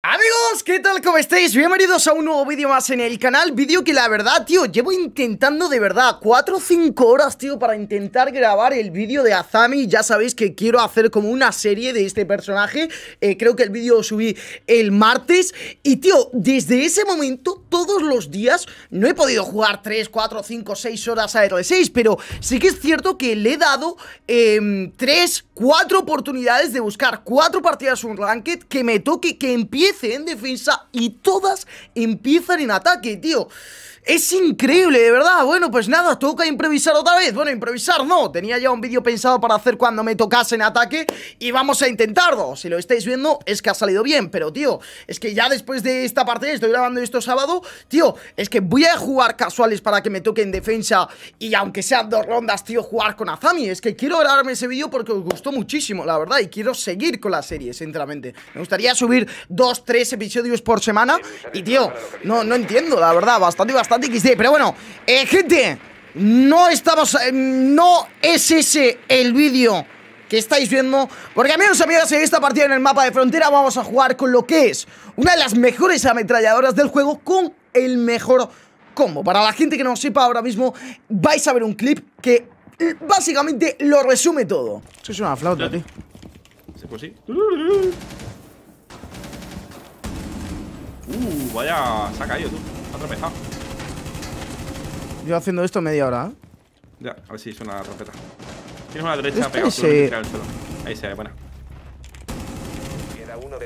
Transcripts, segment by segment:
Amigos, ¿qué tal? ¿Cómo estáis? Bienvenidos a un nuevo vídeo más en el canal Vídeo que la verdad, tío, llevo intentando de verdad 4 o 5 horas, tío, para intentar grabar el vídeo de Azami Ya sabéis que quiero hacer como una serie de este personaje eh, Creo que el vídeo lo subí el martes Y, tío, desde ese momento todos los días. No he podido jugar 3, 4, 5, 6 horas a R6, pero sí que es cierto que le he dado 3, em, 4 oportunidades de buscar 4 partidas un ranked que me toque, que empiece en defensa y todas empiezan en ataque, tío. Es increíble, de verdad. Bueno, pues nada, toca improvisar otra vez. Bueno, improvisar no. Tenía ya un vídeo pensado para hacer cuando me tocase en ataque y vamos a intentarlo. Si lo estáis viendo, es que ha salido bien. Pero, tío, es que ya después de esta parte, estoy grabando esto sábado, tío, es que voy a jugar casuales para que me toque en defensa y aunque sean dos rondas, tío, jugar con Azami. Es que quiero grabarme ese vídeo porque os gustó muchísimo, la verdad, y quiero seguir con la serie, sinceramente. Me gustaría subir dos, tres episodios por semana y, tío, no, no entiendo, la verdad, bastante, bastante pero bueno, eh, gente, no estamos. Eh, no es ese el vídeo que estáis viendo. Porque amigos y amigas, en esta partida en el mapa de frontera vamos a jugar con lo que es una de las mejores ametralladoras del juego con el mejor combo. Para la gente que no sepa ahora mismo, vais a ver un clip que eh, básicamente lo resume todo. Eso es una flauta, tío. Uh, vaya, se ha caído tú. Ha tropezado. Yo haciendo esto media hora. ¿eh? Ya, a ver si suena la trompeta. Tienes una derecha este pegada. suelo. Ahí se ve, buena.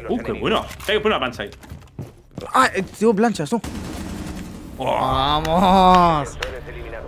uh, qué bueno. Hay que poner una plancha ahí. Ah, eh, tengo planchas, no. Oh. Vamos.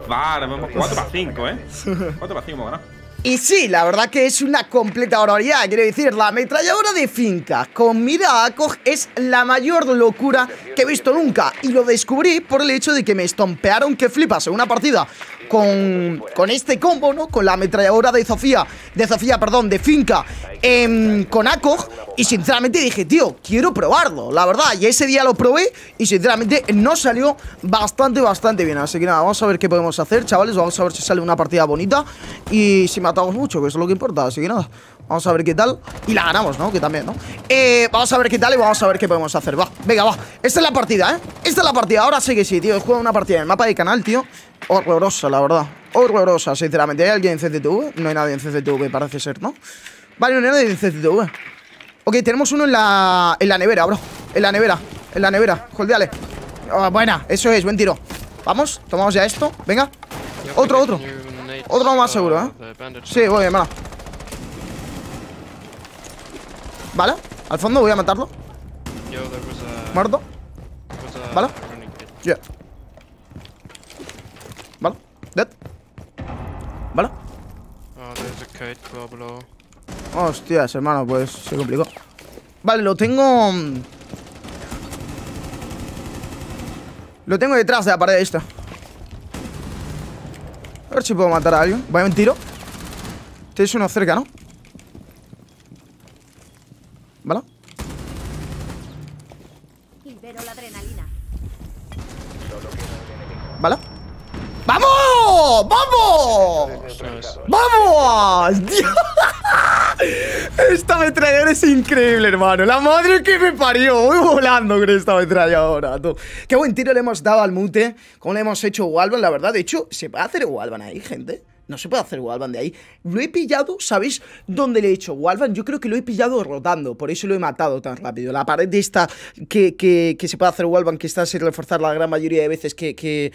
Vale, 4 pues para 5, eh. 4 para 5 hemos ganado. Y sí, la verdad que es una completa barbaridad. Quiero decir, la ametralladora de finca con mira a es la mayor locura que he visto nunca. Y lo descubrí por el hecho de que me estompearon que flipas en una partida con, con este combo, ¿no? Con la ametralladora de Sofía, de Sofía, perdón, de finca em, con ACOG y sinceramente dije, tío, quiero probarlo, la verdad. Y ese día lo probé y sinceramente no salió bastante, bastante bien. Así que nada, vamos a ver qué podemos hacer, chavales. Vamos a ver si sale una partida bonita y si matamos mucho, que eso es lo que importa. Así que nada, vamos a ver qué tal. Y la ganamos, ¿no? Que también, ¿no? Eh, vamos a ver qué tal y vamos a ver qué podemos hacer. Va, venga, va. Esta es la partida, ¿eh? Esta es la partida. Ahora sí que sí, tío. He jugado una partida en el mapa de canal, tío. Horrorosa, la verdad. Horrorosa, sinceramente. ¿Hay alguien en CCTV? No hay nadie en CCTV, parece ser, ¿no? Vale, no hay nadie en CCTV. Ok, tenemos uno en la, en la nevera, bro En la nevera, en la nevera Joldeale. Ah, buena, eso es, buen tiro Vamos, tomamos ya esto Venga Otro, otro Otro más seguro, eh Sí, voy, mala. Vale, al fondo voy a matarlo Muerto Vale Vale Dead Vale oh, Hostias, hermano, pues se complicó. Vale, lo tengo... Mm, lo tengo detrás de la pared esta. A ver si puedo matar a alguien. Vaya un tiro. Tienes este uno cerca, ¿no? ¿Vale? ¿Vale? ¡Vamos! ¡Vamos! ¡Vamos! ¡Dios! Esta metralladora es increíble, hermano. La madre que me parió. Voy volando con esta metralladora, tú. Qué buen tiro le hemos dado al mute. Cómo le hemos hecho Walvan, la verdad. De hecho, se puede hacer Walvan ahí, gente. No se puede hacer Walvan de ahí. Lo he pillado, ¿sabéis dónde le he hecho Walvan? Yo creo que lo he pillado rotando, por eso lo he matado tan rápido. La pared de esta que, se puede hacer Walvan, que está sin reforzar la gran mayoría de veces, que,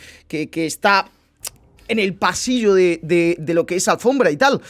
está en el pasillo de lo que es alfombra y tal.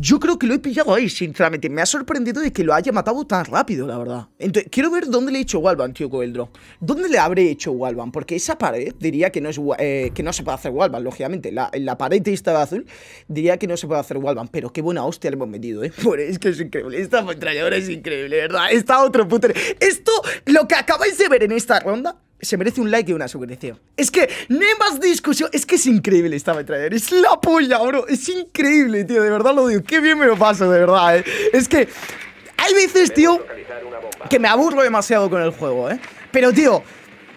Yo creo que lo he pillado ahí, sinceramente. Me ha sorprendido de que lo haya matado tan rápido, la verdad. Entonces, quiero ver dónde le he hecho Walban, tío, con el ¿Dónde le habré hecho Walban? Porque esa pared diría que no es eh, que no se puede hacer Walban, lógicamente. La, la pared esta de azul diría que no se puede hacer Walban. Pero qué buena hostia le hemos metido, ¿eh? es que es increíble. Esta ametralladora es increíble, ¿verdad? Está otro puto... Esto, lo que acabáis de ver en esta ronda se merece un like y una suscripción. Es que no hay más discusión. Es que es increíble esta traer Es la polla, bro. Es increíble, tío. De verdad lo digo. Qué bien me lo paso, de verdad, eh. Es que hay veces, tío, que me aburro demasiado con el juego, eh. Pero, tío,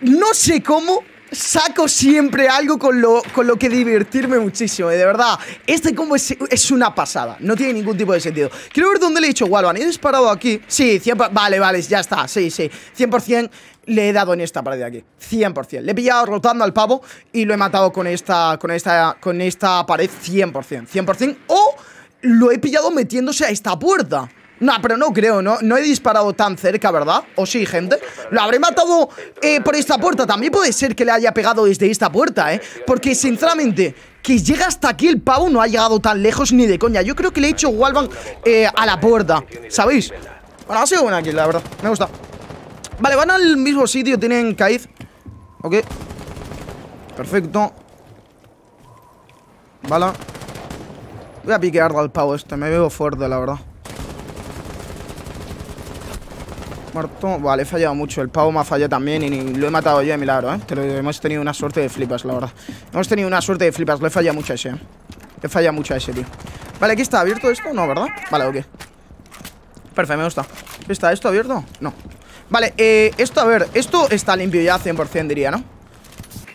no sé cómo, saco siempre algo con lo, con lo que divertirme muchísimo. de verdad, este combo es, una pasada. No tiene ningún tipo de sentido. Quiero ver dónde le he hecho Walvan. ¿He disparado aquí? Sí, Vale, vale, ya está. Sí, sí. 100% le he dado en esta pared de aquí. 100%. Le he pillado rotando al pavo y lo he matado con esta, con esta, con esta pared 100%. 100%. O lo he pillado metiéndose a esta puerta. No, pero no creo, no, no he disparado tan cerca, ¿verdad? ¿O sí, gente? Lo habré matado eh, por esta puerta. También puede ser que le haya pegado desde esta puerta, ¿eh? Porque, sinceramente, que llega hasta aquí el pavo no ha llegado tan lejos ni de coña. Yo creo que le he hecho wallbang eh, a la puerta, ¿sabéis? Bueno, ha sido buena aquí, la verdad. Me gusta. Vale, van al mismo sitio, tienen caíz Ok. Perfecto. Vale. Voy a piquear al pavo este, me veo fuerte, la verdad. Muerto. Vale, he fallado mucho. El pavo me ha fallado también y lo he matado yo de milagro, ¿eh? Te hemos tenido una suerte de flipas, la verdad. Hemos tenido una suerte de flipas. Le he fallado mucho a ese, ¿eh? Le he fallado mucho a ese, tío. Vale, aquí está abierto esto. No, ¿verdad? Vale, ok. Perfecto, me gusta. ¿Está esto abierto? No. Vale, eh, esto, a ver, esto está limpio ya 100%, diría, ¿no?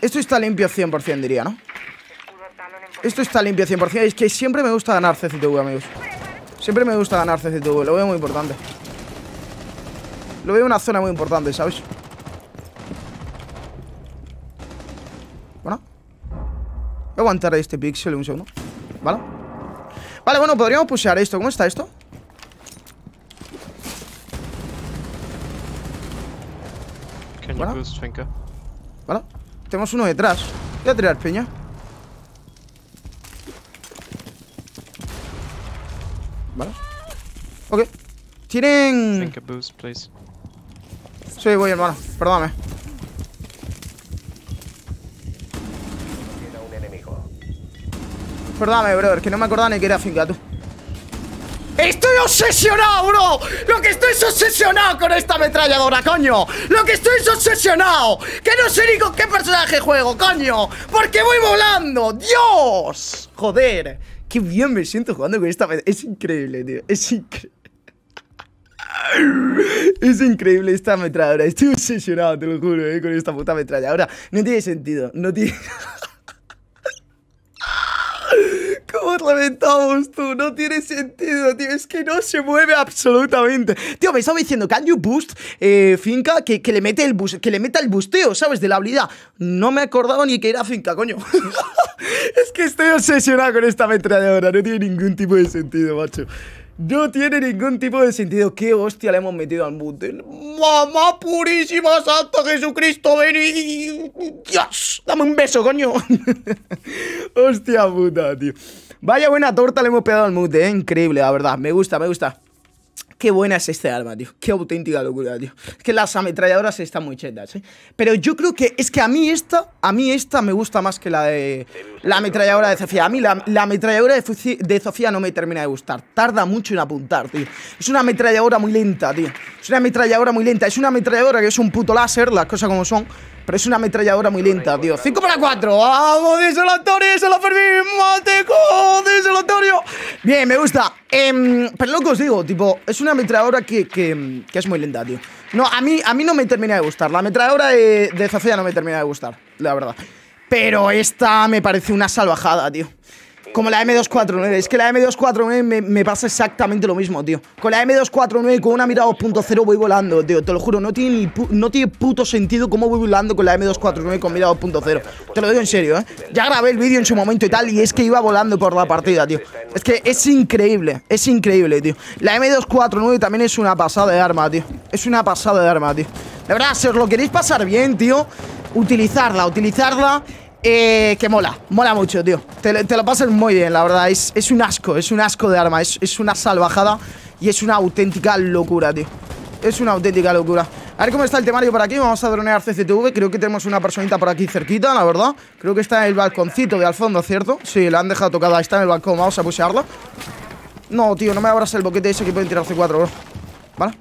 Esto está limpio 100%, diría, ¿no? Esto está limpio 100%. Es que siempre me gusta ganar CCTV, amigos. Siempre me gusta ganar CCTV, lo veo muy importante. Lo veo en una zona muy importante, ¿sabes? Bueno. Voy a aguantar este pixel un segundo. ¿Vale? Vale, bueno, podríamos pushear esto. ¿Cómo está esto? ¿Vale? ¿Vale? Tenemos uno detrás. Voy a tirar peña. ¿Vale? Ok. Tienen... Boost, please. Sí, voy, hermano. Perdóname. Perdóname, brother, que no me acordaba ni que era finca, tú. ¡Estoy obsesionado, bro! ¡Lo que estoy es obsesionado con esta ametralladora, coño! ¡Lo que estoy es obsesionado! ¡Que no sé ni con qué personaje juego, coño! ¡Porque voy volando! ¡Dios! ¡Joder! ¡Qué bien me siento jugando con esta Es increíble, tío. Es increíble. Es increíble esta ametralladora. Estoy obsesionado, te lo juro, eh, con esta puta Ahora, No tiene sentido, no tiene... ¿Cómo lamentamos tú? No tiene sentido, tío. Es que no se mueve absolutamente. Tío, me estaba diciendo, can you boost, eh, Finca, que, le mete el bus, que le meta el busteo, ¿sabes? De la habilidad. No me acordaba ni que era Finca, coño. es que estoy obsesionado con esta ametralladora. No tiene ningún tipo de sentido, macho. No tiene ningún tipo de sentido. ¿Qué hostia le hemos metido al mute! ¡Mamá purísima, santa Jesucristo, ven ¡Dios! ¡Dame un beso, coño! hostia puta, tío. Vaya buena torta le hemos pegado al mute! ¿eh? Increíble, la verdad. Me gusta, me gusta. Qué buena es este arma, tío. Qué auténtica locura, tío. Es que las ametralladoras están muy chetas, ¿eh? Pero yo creo que es que a mí esta, a mí esta me gusta más que la de la ametralladora de Sofía. A mí la, ametralladora de, Sofía no me termina de gustar. Tarda mucho en apuntar, tío. Es una ametralladora muy lenta, tío. Es una ametralladora muy lenta. Es una ametralladora que es un puto láser, las cosas como son. Pero es una ametralladora muy lenta, tío. 5 para 4. ¡Vamos! ¡Díselo, Antonio! ¡Díselo, Fermín! ¡Mateco! ¡Díselo, Antonio! Bien, me gusta. Em, pero lo que os digo, tipo, es una una ametralladora que, es muy lenta, tío. No, a mí, a mí no me termina de gustar. La ametralladora de, de no me termina de gustar, la verdad. Pero esta me parece una salvajada, tío. Como la M249. Es que la M249 me, pasa exactamente lo mismo, tío. Con la M249 con una mira 2.0 voy volando, tío. Te lo juro, no tiene, no tiene puto sentido cómo voy volando con la M249 con mira 2.0. Te lo digo en serio, ¿eh? Ya grabé el vídeo en su momento y tal, y es que iba volando por la partida, tío. Es que es increíble, es increíble, tío. La M249 también es una pasada de arma, tío. Es una pasada de arma, tío. De verdad, si os lo queréis pasar bien, tío, utilizarla, utilizarla eh, que mola, mola mucho, tío. Te, lo pasas muy bien, la verdad. Es, es un asco, es un asco de arma. Es, una salvajada y es una auténtica locura, tío. Es una auténtica locura. A ver cómo está el temario por aquí. Vamos a dronear CCTV. Creo que tenemos una personita por aquí cerquita, la verdad. Creo que está en el balconcito de al fondo, ¿cierto? Sí, la han dejado tocada. Está en el balcón. Vamos a pusearla. No, tío, no me abras el boquete ese que pueden tirar C4, ¿Vale?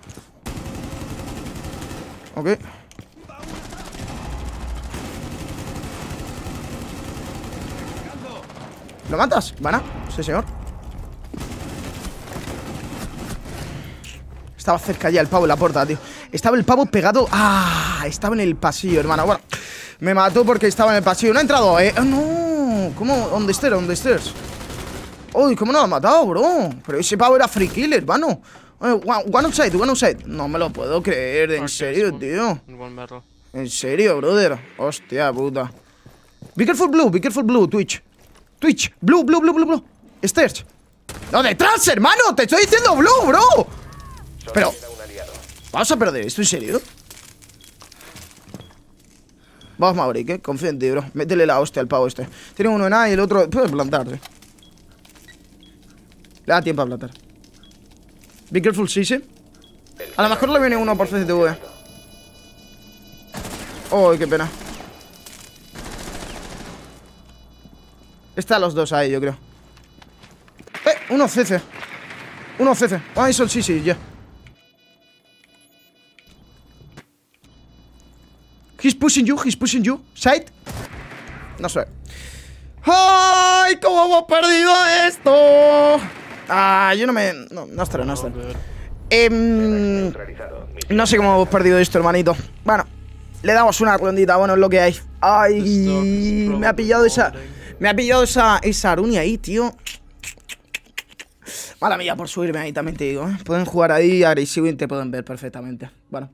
Ok. ¿Lo matas? ¿Vana? Sí, señor Estaba cerca ya el pavo en la puerta, tío Estaba el pavo pegado... ¡Ah! Estaba en el pasillo, hermano Bueno, me mató porque estaba en el pasillo No ha entrado, eh... Ah, ¡No! ¿Cómo? ¿Dónde estás? ¿Dónde estás? ¡Uy! ¿Cómo no lo ha matado, bro? Pero ese pavo era free killer, hermano eh, one, outside, one outside No me lo puedo creer, en serio, tío En serio, brother Hostia puta Be careful blue, be careful blue, Twitch Twitch, blue, blue, blue, blue, blue. Esther. No, detrás, hermano. Te estoy diciendo blue, bro. Pero. ¿Vamos a perder esto en serio? Vamos, a eh. Confío en ti, bro. Métele la hostia al pavo este. Tiene uno en A y el otro. puedes plantarte. Le da tiempo a plantar. Be careful, Sisi. A lo mejor le viene uno por CCTV. Oh, qué pena. está los dos ahí, yo creo. ¡Eh! Uno CC. Uno CC. Ah, eso sí, sí, ya. He's pushing you, he's pushing you. Side. No sé. ¡Ay! ¿Cómo hemos perdido esto? Ah, yo no me. No, no estaré, no estaré. Eh, no sé cómo hemos perdido esto, hermanito. Bueno, le damos una rondita. Bueno, es lo que hay. Ay, me ha pillado esa. Me ha pillado esa, Aruni ahí, tío. Mala mía por subirme ahí, también te digo. ¿eh? Pueden jugar ahí agresivo y te pueden ver perfectamente. Bueno,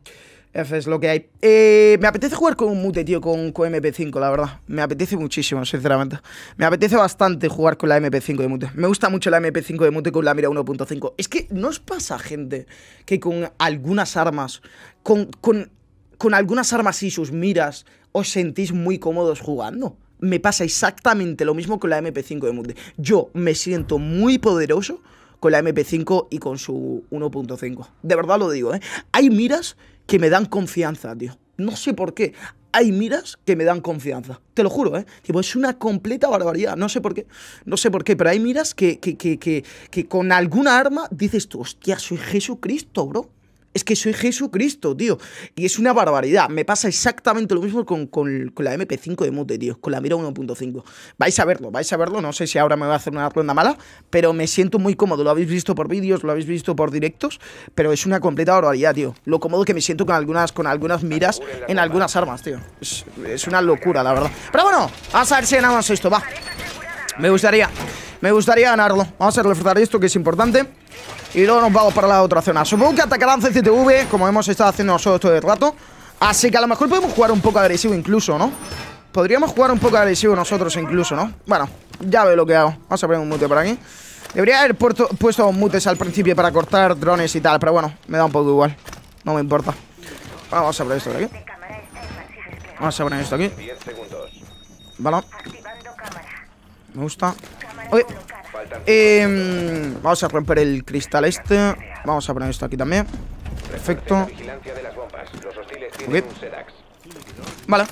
eso es lo que hay. Eh, me apetece jugar con un mute, tío, con, MP5, la verdad. Me apetece muchísimo, sinceramente. Me apetece bastante jugar con la MP5 de mute. Me gusta mucho la MP5 de mute con la mira 1.5. Es que no os pasa, gente, que con algunas armas, con, con, con algunas armas y sus miras, os sentís muy cómodos jugando me pasa exactamente lo mismo con la MP5 de Mute. Yo me siento muy poderoso con la MP5 y con su 1.5. De verdad lo digo, ¿eh? Hay miras que me dan confianza, tío. No sé por qué. Hay miras que me dan confianza. Te lo juro, ¿eh? Tipo, es una completa barbaridad. No sé por qué. No sé por qué, pero hay miras que, que, que con alguna arma dices tú, hostia, soy Jesucristo, bro. Es que soy Jesucristo, tío. Y es una barbaridad. Me pasa exactamente lo mismo con, la MP5 de Mute, tío. Con la Mira 1.5. Vais a verlo, vais a verlo. No sé si ahora me va a hacer una ronda mala, pero me siento muy cómodo. Lo habéis visto por vídeos, lo habéis visto por directos, pero es una completa barbaridad, tío. Lo cómodo que me siento con algunas, con algunas miras en algunas armas, tío. Es, es una locura, la verdad. Pero bueno, vamos a ver si ganamos esto, va. Me gustaría, me gustaría ganarlo. Vamos a reforzar esto, que es importante. Y luego nos vamos para la otra zona. Supongo que atacarán CCTV, como hemos estado haciendo nosotros todo el rato. Así que a lo mejor podemos jugar un poco agresivo incluso, ¿no? Podríamos jugar un poco agresivo nosotros incluso, ¿no? Bueno, ya veo lo que hago. Vamos a poner un mute por aquí. Debería haber puesto, puesto mutes al principio para cortar drones y tal, pero bueno, me da un poco igual. No me importa. vamos a poner esto de aquí. Vamos a poner esto aquí. Vale. Me gusta. eh, vamos a romper el cristal este. Vamos a poner esto aquí también. Perfecto. Vale.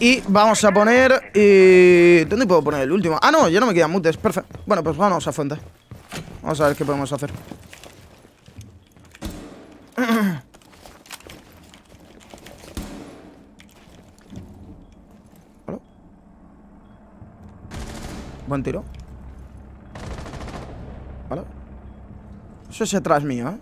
Y vamos a poner... Eh, ¿Dónde puedo poner el último? Ah, no, ya no me quedan mutes. Perfecto. Bueno, pues vamos a fuente. Vamos a ver qué podemos hacer. Buen tiro. Vale. Eso es atrás mío, ¿eh?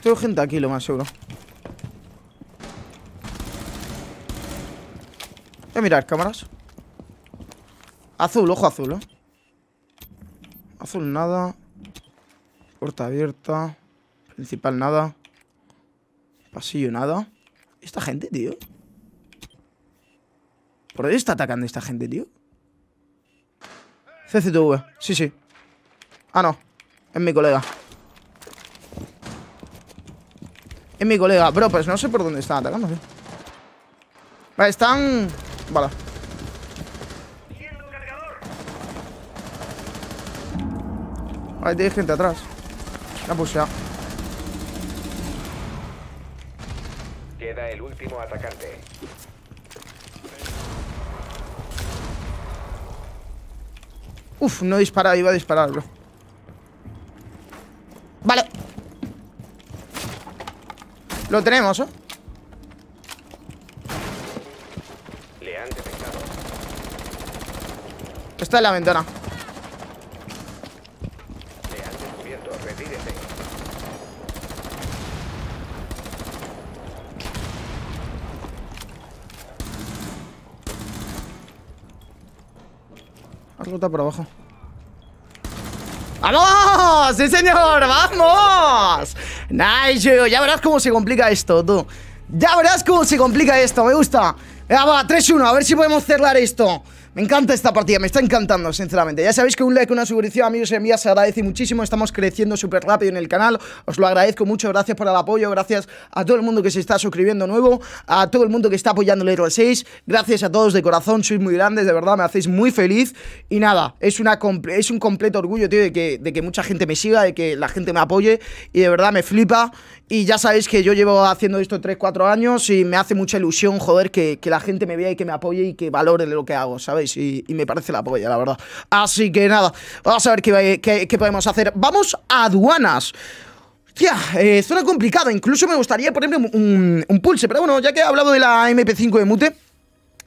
Tengo gente aquí, lo más seguro. Voy a mirar cámaras. Azul, ojo azul, ¿eh? Azul nada. Puerta abierta. Principal nada. Pasillo, nada. ¿Esta gente, tío? ¿Por dónde está atacando esta gente, tío? CCTV, sí, sí. Ah, no. Es mi colega. Es mi colega. Bro, pues no sé por dónde están atacando, tío. Vale, están... Vale. Vale, tiene gente atrás. La pusea. atacante. Uf, no disparaba, iba a disparar, Vale. Lo tenemos, ¿eh? Le han detectado. Está en la ventana. Le han descubierto, retírese. Ruta por abajo. ¡Vamos! ¡Sí, señor! ¡Vamos! Nice, Ya verás cómo se complica esto, tú. Ya verás cómo se complica esto. Me gusta. Ya va, 3-1. A ver si podemos cerrar esto. Me encanta esta partida, me está encantando, sinceramente. Ya sabéis que un like, una suscripción, amigos y amigas, se agradece muchísimo. Estamos creciendo súper rápido en el canal. Os lo agradezco mucho. Gracias por el apoyo. Gracias a todo el mundo que se está suscribiendo nuevo. A todo el mundo que está apoyando el 6. Gracias a todos de corazón. Sois muy grandes, de verdad. Me hacéis muy feliz. Y nada, es, una es un completo orgullo, tío, de que, mucha gente me siga, de que la gente me apoye. Y de verdad me flipa. Y ya sabéis que yo llevo haciendo esto 3-4 años y me hace mucha ilusión, joder, que, que la gente me vea y que me apoye y que valore lo que hago, ¿sabéis? y, me parece la polla, la verdad. Así que nada, vamos a ver qué, qué, podemos hacer. Vamos a aduanas. Ya, eh, zona complicada. Incluso me gustaría ponerme un, un, pulse. Pero bueno, ya que he hablado de la MP5 de Mute,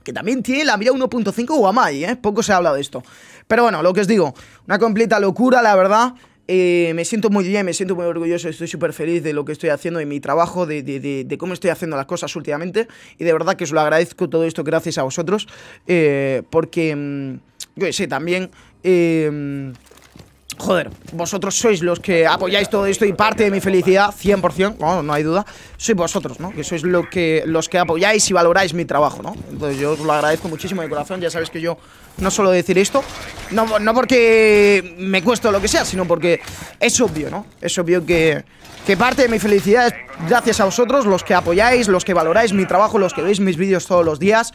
que también tiene la mira 1.5 Guamai, ¿eh? Poco se ha hablado de esto. Pero bueno, lo que os digo, una completa locura, la verdad. Eh, me siento muy bien, me siento muy orgulloso, estoy súper feliz de lo que estoy haciendo, de mi trabajo, de, de, de, cómo estoy haciendo las cosas últimamente. Y de verdad que os lo agradezco todo esto gracias a vosotros, eh, porque, mm, yo sé, también... Eh, joder, vosotros sois los que apoyáis todo esto y parte de mi felicidad, 100%, no, no hay duda, sois vosotros, ¿no? Que sois lo que, los que apoyáis y valoráis mi trabajo, ¿no? Entonces yo os lo agradezco muchísimo de corazón, ya sabéis que yo no suelo decir esto, no, no porque me cueste lo que sea, sino porque es obvio, ¿no? Es obvio que, que parte de mi felicidad es gracias a vosotros, los que apoyáis, los que valoráis mi trabajo, los que veis mis vídeos todos los días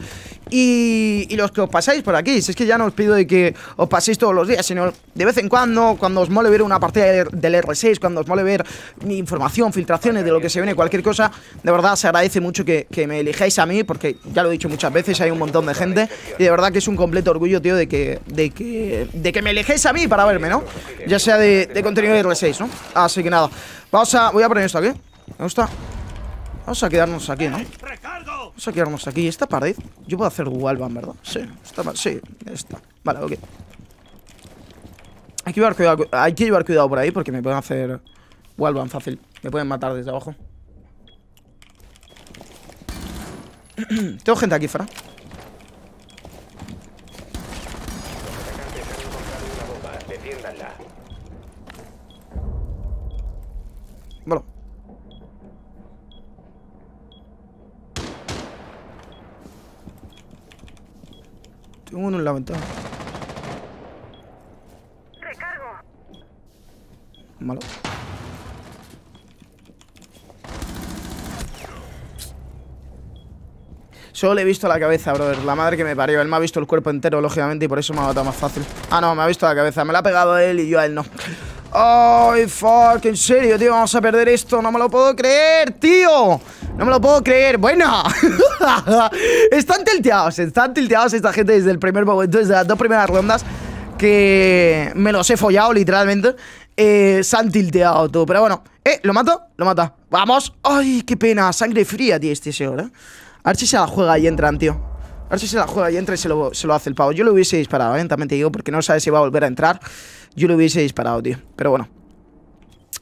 y, los que os pasáis por aquí. Si es que ya no os pido de que os paséis todos los días, sino de vez en cuando, cuando os mole ver una partida del R6, cuando os mole ver mi información, filtraciones de lo que se viene, cualquier cosa, de verdad se agradece mucho que, me elijáis a mí, porque ya lo he dicho muchas veces, hay un montón de gente y de verdad que es un completo orgullo, tío, de que, de que, de que me elijáis a mí para verme, ¿no? Ya sea de, de contenido de R6, ¿no? Así que nada, vamos a, voy a poner esto aquí. Me gusta Vamos a quedarnos aquí, ¿no? Vamos a quedarnos aquí Esta pared Yo puedo hacer wallbang, ¿verdad? Sí esta, Sí, esta Vale, ok hay que, llevar cuidado, por ahí Porque me pueden hacer wallbang fácil Me pueden matar desde abajo Tengo gente aquí fuera Bueno Tengo uno en la ventana. Malo. Solo le he visto la cabeza, brother. La madre que me parió. Él me ha visto el cuerpo entero, lógicamente, y por eso me ha matado más fácil. Ah, no, me ha visto la cabeza. Me la ha pegado él y yo a él no. ¡Ay, fuck! ¿En serio, tío? Vamos a perder esto. No me lo puedo creer, tío. No me lo puedo creer. Bueno, están tilteados, están tilteados esta gente desde el primer momento, desde las dos primeras rondas que me los he follado literalmente. Eh, se han tilteado todo, pero bueno. Eh, ¿lo mato? Lo mata. Vamos. Ay, qué pena. Sangre fría, tío, este señor, eh. A ver si se la juega y entran, tío. A ver si se la juega y entra y se lo, hace el pavo. Yo lo hubiese disparado, eh, también te digo, porque no sabes si va a volver a entrar. Yo lo hubiese disparado, tío. Pero bueno.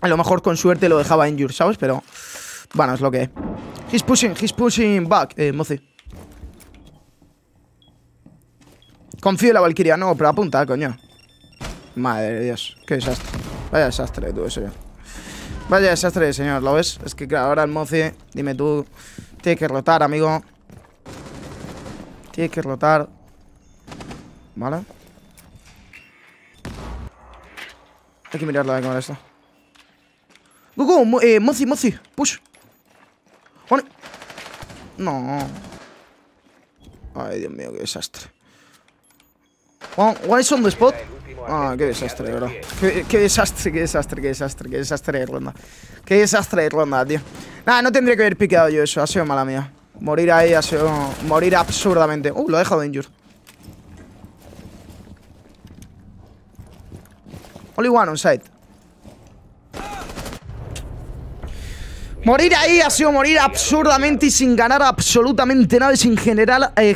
A lo mejor con suerte lo dejaba Yur, ¿sabes? Pero... Bueno, es lo que es. He's pushing, he's pushing back, eh, Mozi. Confío en la Valkyria, no, pero apunta, coño. Madre de Dios, qué desastre. Vaya desastre, tú, eso Vaya desastre, señor, ¿lo ves? Es que claro, ahora el Mozi, dime tú, tiene que rotar, amigo. Tiene que rotar. ¿Vale? Hay que mirarla cómo cámara esto Go, go, eh, Mozi, Mozi, push. No. Ay, Dios mío, qué desastre. ¿Cuál es is on the spot? Ah, qué desastre, bro Qué, desastre, qué desastre, qué desastre, qué desastre de Irlanda. Qué desastre de Irlanda, tío. Nada, no tendría que haber piqueado yo eso, ha sido mala mía. Morir ahí ha sido... Morir absurdamente. Uh, lo ha dejado de Only one on site. Morir ahí ha sido morir absurdamente y sin ganar absolutamente nada y sin generar, eh,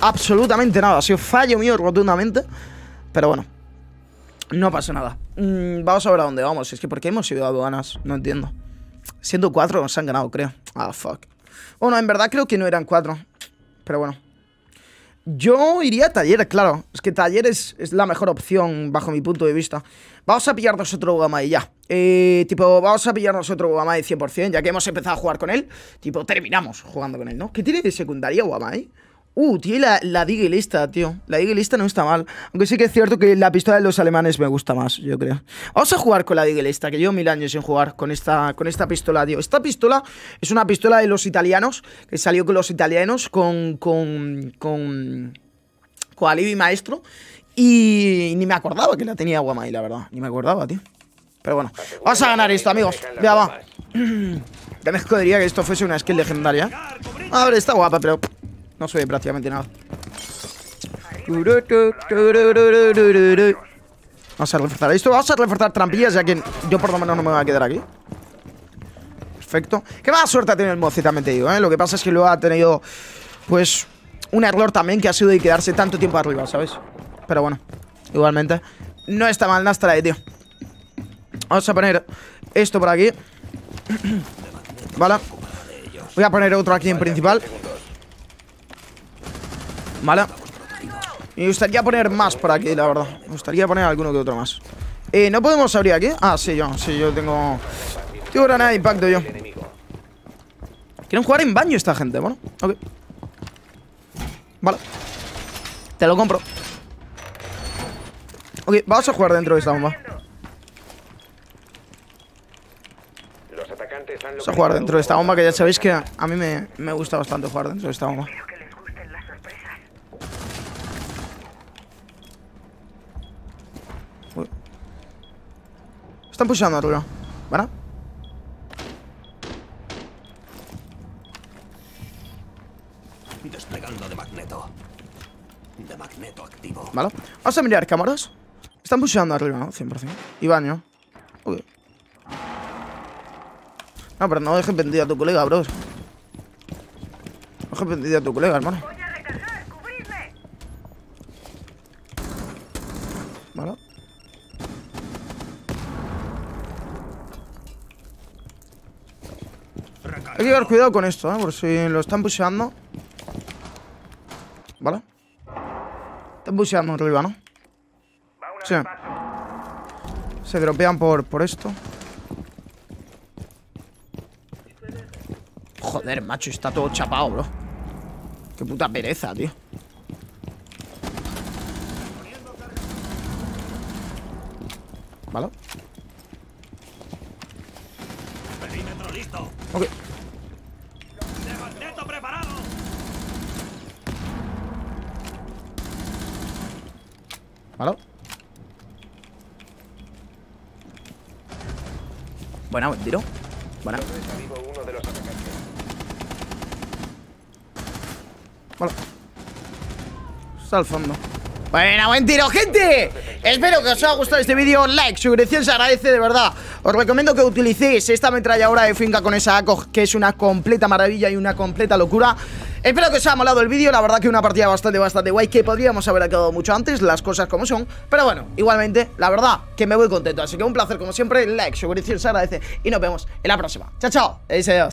absolutamente nada. Ha sido fallo mío rotundamente. Pero bueno, no pasa nada. Mm, vamos a ver a dónde vamos. Es que ¿por qué hemos ido a aduanas? No entiendo. Siendo cuatro nos han ganado, creo. Ah, fuck. Bueno, en verdad creo que no eran cuatro. Pero bueno. Yo iría a Taller, claro. Es que Taller es, la mejor opción bajo mi punto de vista. Vamos a pillarnos otro Guamai ya. Eh, tipo, vamos a pillarnos otro Guamai 100%, ya que hemos empezado a jugar con él. Tipo, terminamos jugando con él, ¿no? ¿Qué tiene de secundaria Guamai? Uh, tío, la, la lista, tío. La Digue lista no está mal. Aunque sí que es cierto que la pistola de los alemanes me gusta más, yo creo. Vamos a jugar con la Digue lista, que llevo mil años sin jugar con esta, con esta pistola, tío. Esta pistola es una pistola de los italianos, que salió con los italianos, con. con. con. con Alibi Maestro. Y ni me acordaba que la tenía Guamai, la verdad. Ni me acordaba, tío. Pero bueno, vamos a ganar esto, amigos. Ya va. Ya me jodería que esto fuese una skill legendaria. A ver, está guapa, pero. No soy prácticamente nada. Vamos a reforzar esto. Vamos a reforzar trampillas, ya que yo por lo menos no me voy a quedar aquí. Perfecto. Qué mala suerte ha tenido el Y también te digo, ¿eh? Lo que pasa es que luego ha tenido, pues, un error también que ha sido de quedarse tanto tiempo arriba, ¿sabes? Pero bueno, igualmente. No está mal Nastra, tío. Vamos a poner esto por aquí. Vale. Voy a poner otro aquí en principal. Vale Me gustaría poner más por aquí, la verdad Me gustaría poner alguno que otro más eh, ¿no podemos abrir aquí? Ah, sí, yo, sí, yo tengo... Tengo granada de impacto yo Quieren jugar en baño esta gente, bueno, ok Vale Te lo compro Ok, vamos a jugar dentro de esta bomba Vamos a jugar dentro de esta bomba Que ya sabéis que a mí me gusta bastante jugar dentro de esta bomba Están pushando arriba. ¿Vale? Desplegando de magneto. De magneto activo. Vale. Vamos a mirar cámaras. Están pushando arriba, ¿no? 100%. Y baño. Uy. No, pero no dejes vendida a tu colega, bros. No dejes vendida a tu colega, hermano. Hay que llevar cuidado con esto, ¿eh? Por si lo están pusheando. ¿Vale? Están pusheando arriba, ¿no? Sí. Se dropean por, por esto. Joder, macho, está todo chapado, bro. Qué puta pereza, tío. ¿Vale? bueno Buena, buen tiro. Buena. Está al fondo. Buena, buen tiro, gente. Espero que os haya gustado este vídeo. Like, suscripción se agradece de verdad. Os recomiendo que utilicéis esta metralla ahora de finca con esa ACOG, que es una completa maravilla y una completa locura. Espero que os haya molado el vídeo, la verdad que una partida bastante, bastante guay Que podríamos haber acabado mucho antes, las cosas como son Pero bueno, igualmente, la verdad que me voy contento Así que un placer como siempre, like, suscripción se agradece Y nos vemos en la próxima, chao, chao, adiós